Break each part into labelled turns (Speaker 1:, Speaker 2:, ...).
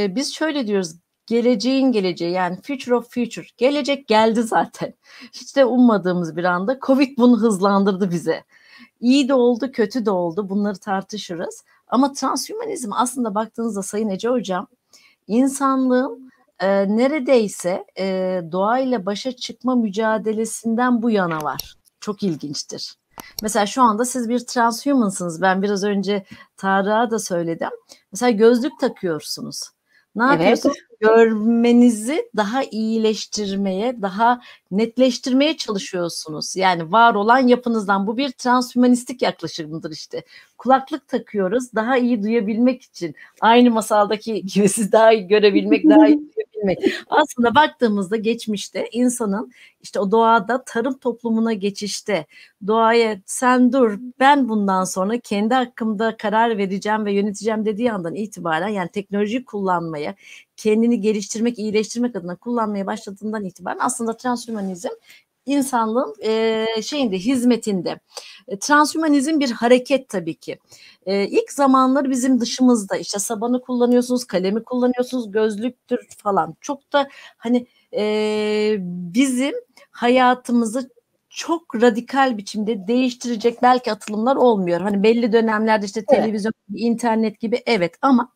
Speaker 1: Ee, biz şöyle diyoruz geleceğin geleceği yani future of future gelecek geldi zaten. Hiç de ummadığımız bir anda Covid bunu hızlandırdı bize. İyi de oldu, kötü de oldu. Bunları tartışırız. Ama transhümanizm aslında baktığınızda Sayın Ece Hocam insanlığın e, neredeyse e, doğayla başa çıkma mücadelesinden bu yana var. Çok ilginçtir. Mesela şu anda siz bir transhumansınız. Ben biraz önce Tarık'a da söyledim. Mesela gözlük takıyorsunuz ne evet. yapıyorsunuz? Görmenizi daha iyileştirmeye, daha netleştirmeye çalışıyorsunuz. Yani var olan yapınızdan bu bir transhümanistik yaklaşımdır işte. Kulaklık takıyoruz daha iyi duyabilmek için. Aynı masaldaki gibi siz daha iyi görebilmek, daha iyi düşünmek. Aslında baktığımızda geçmişte insanın işte o doğada tarım toplumuna geçişte doğaya sen dur ben bundan sonra kendi hakkımda karar vereceğim ve yöneteceğim dediği andan itibaren yani teknolojiyi kullanmaya kendini geliştirmek, iyileştirmek adına kullanmaya başladığından itibaren aslında transhümanizm insanlığın e, şeyinde hizmetinde. E, transhümanizm bir hareket tabii ki. E, ilk zamanları bizim dışımızda işte sabanı kullanıyorsunuz, kalemi kullanıyorsunuz, gözlüktür falan. Çok da hani e, bizim hayatımızı çok radikal biçimde değiştirecek belki atılımlar olmuyor. Hani belli dönemlerde işte televizyon, evet. internet gibi evet ama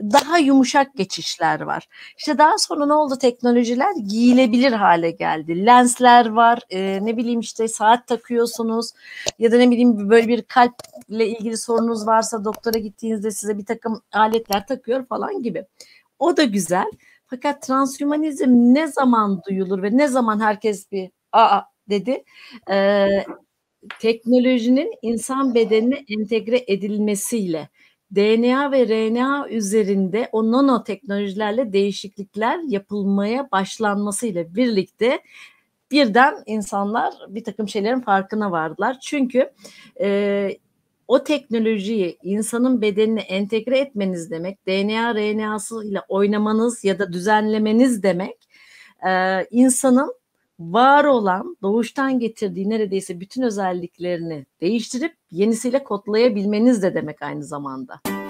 Speaker 1: daha yumuşak geçişler var. İşte daha sonra ne oldu teknolojiler giyilebilir hale geldi. Lensler var, e, ne bileyim işte saat takıyorsunuz ya da ne bileyim böyle bir kalple ilgili sorunuz varsa doktora gittiğinizde size bir takım aletler takıyor falan gibi. O da güzel. Fakat transhumanizm ne zaman duyulur ve ne zaman herkes bir aa dedi. E, teknolojinin insan bedenine entegre edilmesiyle DNA ve RNA üzerinde o nanoteknolojilerle değişiklikler yapılmaya başlanmasıyla birlikte birden insanlar bir takım şeylerin farkına vardılar. Çünkü e, o teknolojiyi insanın bedenine entegre etmeniz demek, DNA rnası ile oynamanız ya da düzenlemeniz demek e, insanın var olan doğuştan getirdiği neredeyse bütün özelliklerini değiştirip yenisiyle kodlayabilmeniz de demek aynı zamanda.